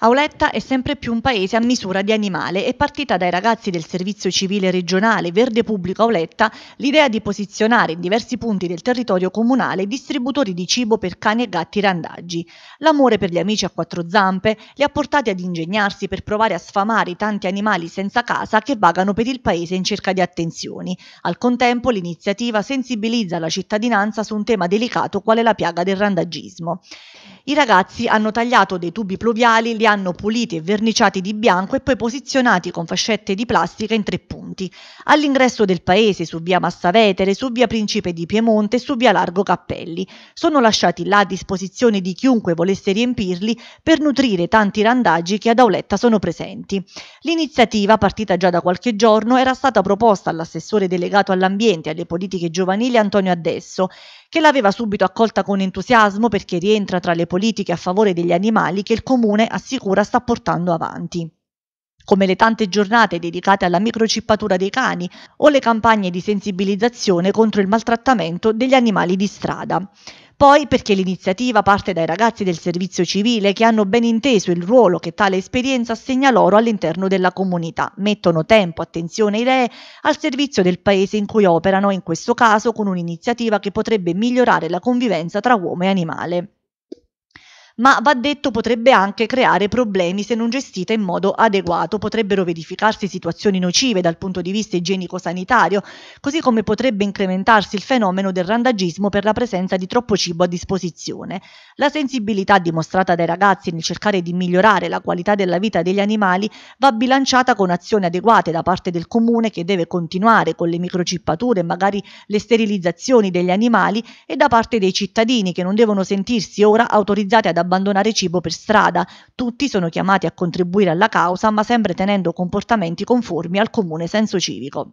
Auletta è sempre più un paese a misura di animale e partita dai ragazzi del servizio civile regionale Verde Pubblico Auletta l'idea di posizionare in diversi punti del territorio comunale distributori di cibo per cani e gatti randaggi. L'amore per gli amici a quattro zampe li ha portati ad ingegnarsi per provare a sfamare i tanti animali senza casa che vagano per il paese in cerca di attenzioni. Al contempo l'iniziativa sensibilizza la cittadinanza su un tema delicato quale la piaga del randaggismo. I ragazzi hanno tagliato dei tubi pluviali, li hanno puliti e verniciati di bianco e poi posizionati con fascette di plastica in tre punti. Monti, all'ingresso del paese su via Massavetere, su via Principe di Piemonte e su via Largo Cappelli. Sono lasciati là a disposizione di chiunque volesse riempirli per nutrire tanti randaggi che ad Auletta sono presenti. L'iniziativa, partita già da qualche giorno, era stata proposta all'assessore delegato all'ambiente e alle politiche giovanili Antonio Adesso, che l'aveva subito accolta con entusiasmo perché rientra tra le politiche a favore degli animali che il comune assicura sta portando avanti come le tante giornate dedicate alla microcippatura dei cani o le campagne di sensibilizzazione contro il maltrattamento degli animali di strada. Poi perché l'iniziativa parte dai ragazzi del servizio civile che hanno ben inteso il ruolo che tale esperienza assegna loro all'interno della comunità, mettono tempo, attenzione, e idee al servizio del paese in cui operano, in questo caso con un'iniziativa che potrebbe migliorare la convivenza tra uomo e animale ma va detto potrebbe anche creare problemi se non gestita in modo adeguato, potrebbero verificarsi situazioni nocive dal punto di vista igienico-sanitario, così come potrebbe incrementarsi il fenomeno del randagismo per la presenza di troppo cibo a disposizione. La sensibilità dimostrata dai ragazzi nel cercare di migliorare la qualità della vita degli animali va bilanciata con azioni adeguate da parte del comune che deve continuare con le microcippature e magari le sterilizzazioni degli animali e da parte dei cittadini che non devono sentirsi ora autorizzati ad abbassare abbandonare cibo per strada. Tutti sono chiamati a contribuire alla causa, ma sempre tenendo comportamenti conformi al comune senso civico.